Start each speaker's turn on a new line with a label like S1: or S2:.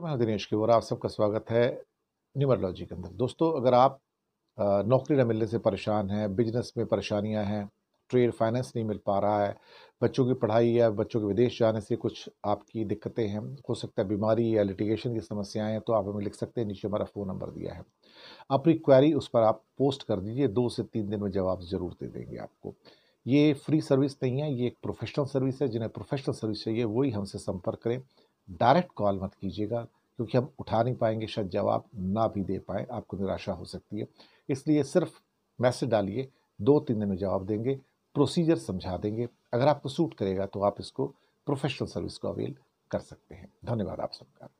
S1: तो मैं दिनेश की और आप सबका स्वागत है न्यूमरोलॉजी के अंदर दोस्तों अगर आप नौकरी न मिलने से परेशान हैं बिजनेस में परेशानियां हैं ट्रेड फाइनेंस नहीं मिल पा रहा है बच्चों की पढ़ाई या बच्चों के विदेश जाने से कुछ आपकी दिक्कतें हैं हो सकता है बीमारी या लिटिगेशन की समस्याएं हैं तो आप हमें लिख सकते हैं नीचे हमारा फ़ोन नंबर दिया है अपनी क्वेरी उस पर आप पोस्ट कर दीजिए दो से तीन दिन में जवाब ज़रूर दे देंगे आपको ये फ्री सर्विस नहीं है ये एक प्रोफेशनल सर्विस है जिन्हें प्रोफेशनल सर्विस चाहिए वही हमसे संपर्क करें डायरेक्ट कॉल मत कीजिएगा क्योंकि हम उठा नहीं पाएंगे शायद जवाब ना भी दे पाए आपको निराशा हो सकती है इसलिए सिर्फ मैसेज डालिए दो तीन दिन में जवाब देंगे प्रोसीजर समझा देंगे अगर आपको सूट करेगा तो आप इसको प्रोफेशनल सर्विस को अवेल कर सकते हैं धन्यवाद आप सबका